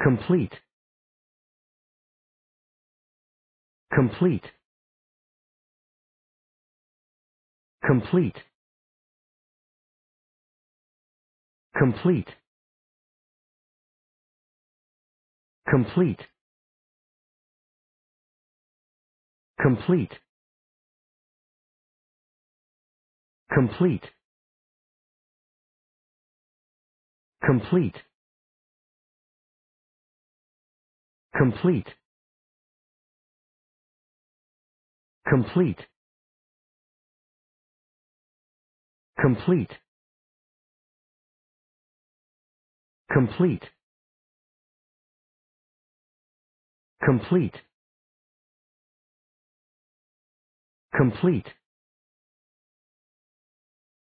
Complete. Complete. Complete. Complete. Complete. Complete. Complete. Complete. Complete. Complete. Complete. Complete. Complete. Complete.